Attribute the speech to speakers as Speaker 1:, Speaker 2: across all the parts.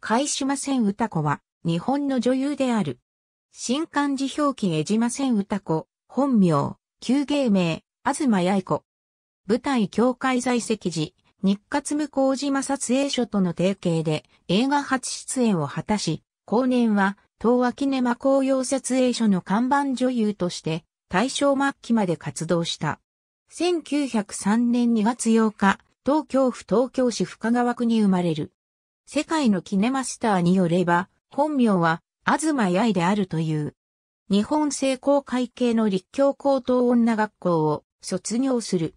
Speaker 1: 海島千歌子は、日本の女優である。新漢字表記江島千歌子、本名、旧芸名、東八い子。舞台協会在籍時、日活向島撮影所との提携で映画初出演を果たし、後年は東和キネマ紅葉撮影所の看板女優として大正末期まで活動した。1903年2月8日、東京府東京市深川区に生まれる。世界のキネマスターによれば、本名は、東八重であるという。日本成功会系の立教高等女学校を卒業する。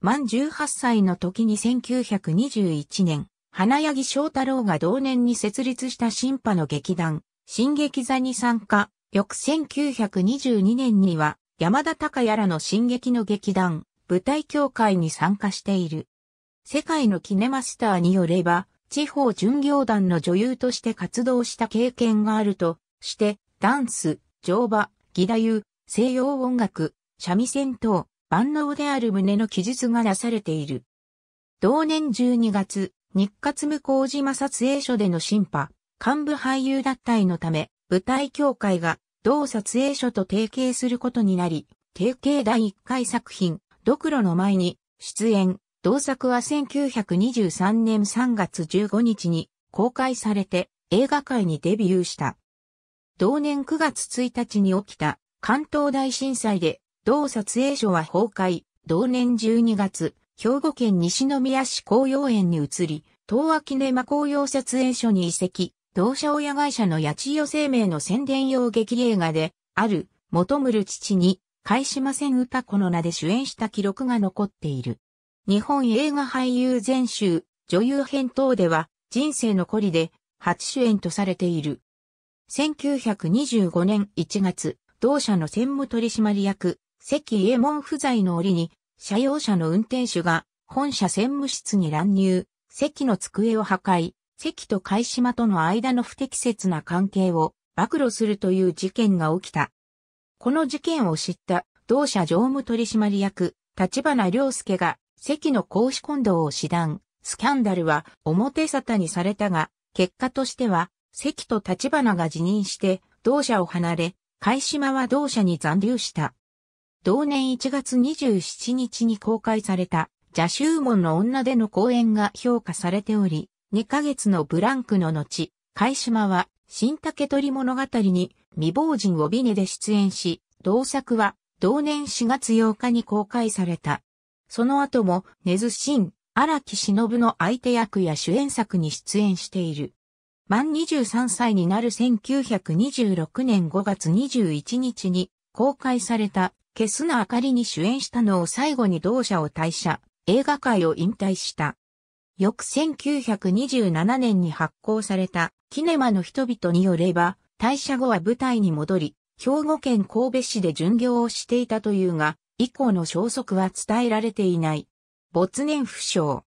Speaker 1: 満18歳の時に1921年、花柳翔太郎が同年に設立した新派の劇団、新劇座に参加。翌1922年には、山田隆也らの進撃の劇団、舞台協会に参加している。世界のキネマスターによれば、地方巡業団の女優として活動した経験があるとして、ダンス、乗馬、義太夫、西洋音楽、三味線等、万能である旨の記述がなされている。同年12月、日活向島撮影所での審判、幹部俳優脱退のため、舞台協会が同撮影所と提携することになり、提携第1回作品、ドクロの前に出演、同作は1923年3月15日に公開されて映画界にデビューした。同年9月1日に起きた関東大震災で同撮影所は崩壊、同年12月、兵庫県西宮市紅葉園に移り、東亜キネマ紅葉撮影所に移籍、同社親会社の八千代生命の宣伝用劇映画で、ある、求むる父に、返しません歌子の名で主演した記録が残っている。日本映画俳優全集、女優編等では、人生のりで、初主演とされている。1925年1月、同社の専務取締役、関家門不在の折に、社用車の運転手が、本社専務室に乱入、関の机を破壊、関と海島との間の不適切な関係を暴露するという事件が起きた。この事件を知った同社常務取締役、立花良介が関の公私混同を師団、スキャンダルは表沙汰にされたが、結果としては、関と立花が辞任して同社を離れ、海島は同社に残留した。同年1月27日に公開された、邪州門の女での講演が評価されており、2ヶ月のブランクの後、海島は、新竹取物語に未亡人をビネで出演し、同作は同年4月8日に公開された。その後も根津新、荒木忍の相手役や主演作に出演している。満23歳になる1926年5月21日に公開された、消すな明かりに主演したのを最後に同社を退社、映画界を引退した。翌1927年に発行された、キネマの人々によれば、退社後は舞台に戻り、兵庫県神戸市で巡業をしていたというが、以降の消息は伝えられていない。没年不詳。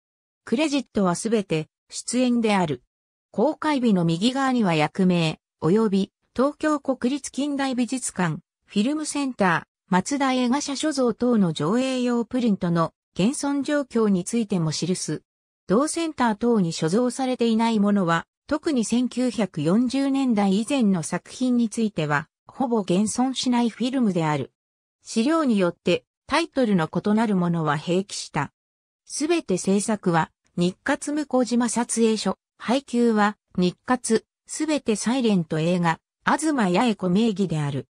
Speaker 1: クレジットはすべて出演である。公開日の右側には役名、及び東京国立近代美術館、フィルムセンター、松田映画社所蔵等の上映用プリントの現存状況についても記す。同センター等に所蔵されていないものは、特に1940年代以前の作品については、ほぼ現存しないフィルムである。資料によってタイトルの異なるものは併記した。すべて制作は日活向島撮影所、配給は日活、すべてサイレント映画、東八重子名義である。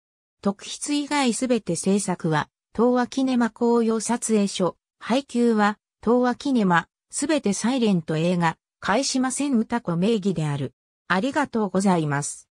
Speaker 1: 特筆以外すべて制作は、東和キネマ紅葉撮影所、配給は、東和キネマ、すべてサイレント映画、返しません歌子名義である。ありがとうございます。